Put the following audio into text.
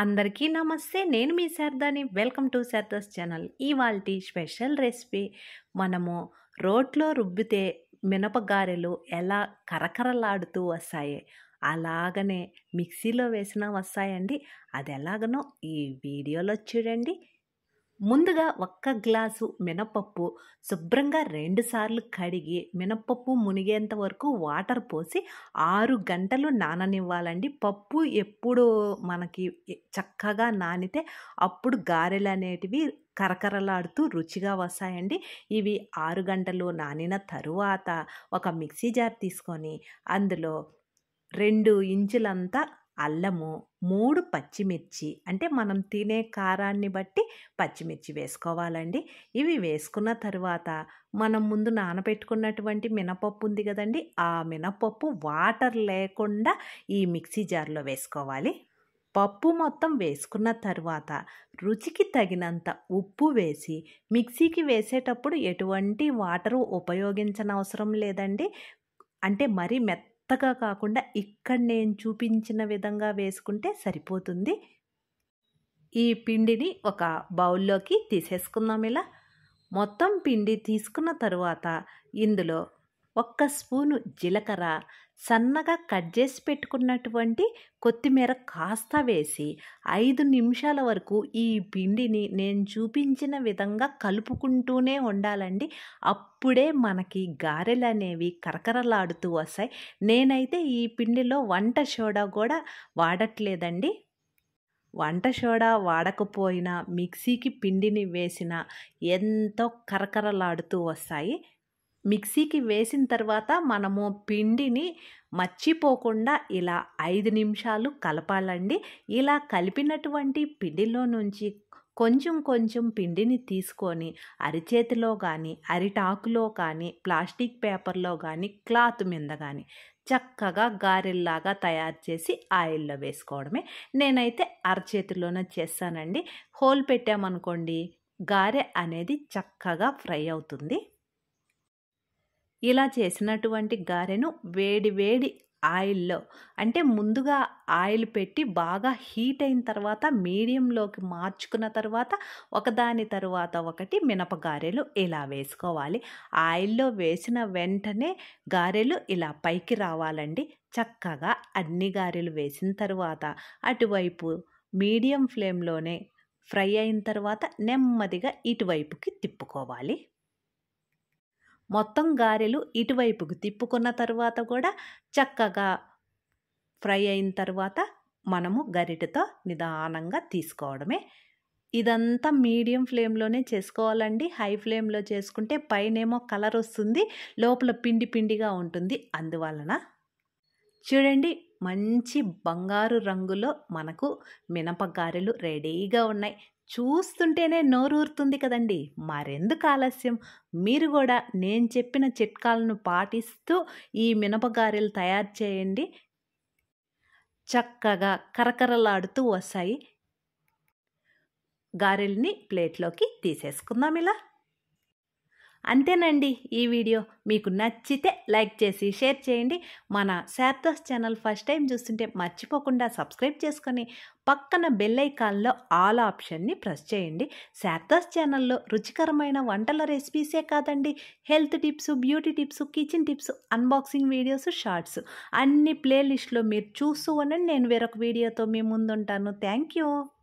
అందరికీ నమస్తే నేను మీ శారదాని వెల్కమ్ టు శారదాస్ ఛానల్ ఇవాల్టి స్పెషల్ రెసిపీ మనము రోట్లో రుబ్బితే మినపగారెలు ఎలా కరకరలాడుతూ వస్తాయి అలాగనే మిక్సీలో వేసినా వస్తాయండి అది ఎలాగనో ఈ వీడియోలో చూడండి ముందుగా ఒక్క గ్లాసు మినపప్పు శుభ్రంగా రెండుసార్లు కడిగి మినపప్పు మునిగేంత వరకు వాటర్ పోసి ఆరు గంటలు నాననివ్వాలండి పప్పు ఎప్పుడు మనకి చక్కగా నానితే అప్పుడు గారెలు అనేటివి కరకరలాడుతూ రుచిగా వస్తాయండి ఇవి ఆరు గంటలు నానిన తరువాత ఒక మిక్సీ జార్ తీసుకొని అందులో రెండు ఇంచులంతా అల్లము మూడు పచ్చిమిర్చి అంటే మనం తినే కారాన్ని బట్టి పచ్చిమిర్చి వేసుకోవాలండి ఇవి వేసుకున్న తర్వాత మనం ముందు నానబెట్టుకున్నటువంటి మినపప్పు ఉంది కదండి ఆ మినపప్పు వాటర్ లేకుండా ఈ మిక్సీ జార్లో వేసుకోవాలి పప్పు మొత్తం వేసుకున్న తర్వాత రుచికి తగినంత ఉప్పు వేసి మిక్సీకి వేసేటప్పుడు ఎటువంటి వాటర్ ఉపయోగించనవసరం లేదండి అంటే మరీ మెత్త మెత్తగా కాకుండా ఇక్కడ నేను చూపించిన విధంగా వేసుకుంటే సరిపోతుంది ఈ పిండిని ఒక బౌల్లోకి తీసేసుకుందాం ఇలా మొత్తం పిండి తీసుకున్న తరువాత ఇందులో ఒక్క స్పూను జీలకర్ర సన్నగా కట్ చేసి పెట్టుకున్నటువంటి కొత్తిమీర కాస్త వేసి ఐదు నిమిషాల వరకు ఈ పిండిని నేను చూపించిన విధంగా కలుపుకుంటూనే ఉండాలండి అప్పుడే మనకి గారెలు అనేవి కరకరలాడుతూ వస్తాయి నేనైతే ఈ పిండిలో వంట సోడా కూడా వాడట్లేదండి వంట సోడా వాడకపోయినా మిక్సీకి పిండిని వేసిన ఎంతో కరకరలాడుతూ వస్తాయి మిక్సీకి వేసిన తర్వాత మనము పిండిని మర్చిపోకుండా ఇలా ఐదు నిమిషాలు కలపాలండి ఇలా కలిపినటువంటి పిండిలో నుంచి కొంచెం కొంచెం పిండిని తీసుకొని అరిచేతిలో కానీ అరిటాకులో కానీ ప్లాస్టిక్ పేపర్లో కానీ క్లాత్ మీద కానీ చక్కగా గారెల్లాగా తయారు చేసి ఆయిల్లో వేసుకోవడమే నేనైతే అరచేతిలోనే చేస్తానండి హోల్ పెట్టామనుకోండి గారె అనేది చక్కగా ఫ్రై అవుతుంది ఇలా చేసినటువంటి గారెను వేడి వేడి ఆయిల్లో అంటే ముందుగా ఆయిల్ పెట్టి బాగా హీట్ అయిన తర్వాత మీడియంలోకి మార్చుకున్న తర్వాత ఒకదాని తర్వాత ఒకటి మినపగారెలు ఇలా వేసుకోవాలి ఆయిల్లో వేసిన వెంటనే గారెలు ఇలా పైకి రావాలండి చక్కగా అన్ని గారెలు వేసిన తర్వాత అటువైపు మీడియం ఫ్లేమ్లోనే ఫ్రై అయిన తర్వాత నెమ్మదిగా ఇటువైపుకి తిప్పుకోవాలి మొత్తం గారెలు ఇటువైపుకు తిప్పుకున్న తర్వాత కూడా చక్కగా ఫ్రై అయిన తర్వాత మనము గరిటెతో నిదానంగా తీసుకోవడమే ఇదంతా మీడియం ఫ్లేమ్లోనే చేసుకోవాలండి హై ఫ్లేమ్లో చేసుకుంటే పైనేమో కలర్ వస్తుంది లోపల పిండి పిండిగా ఉంటుంది అందువలన చూడండి మంచి బంగారు రంగులో మనకు మినపగారెలు రెడీగా ఉన్నాయి చూస్తుంటేనే నోరూరుతుంది కదండి మరెందుకు ఆలస్యం మీరు కూడా నేను చెప్పిన చిట్కాలను పాటిస్తూ ఈ మినపగారెలు తయారు చేయండి చక్కగా కరకరలాడుతూ వస్తాయి గారెల్ని ప్లేట్లోకి తీసేసుకుందాం ఇలా అంతేనండి ఈ వీడియో మీకు నచ్చితే లైక్ చేసి షేర్ చేయండి మన శార్థస్ ఛానల్ ఫస్ట్ టైం చూస్తుంటే మర్చిపోకుండా సబ్స్క్రైబ్ చేసుకొని పక్కన బెల్ ఐకాన్లో ఆల్ ఆప్షన్ని ప్రెస్ చేయండి శార్థస్ ఛానల్లో రుచికరమైన వంటల రెసిపీసే కాదండి health tips beauty tips kitchen tips unboxing videos shorts అన్ని ప్లేలిస్ట్లో మీరు చూస్తూ నేను వేరొక వీడియోతో మీ ముందుంటాను థ్యాంక్ యూ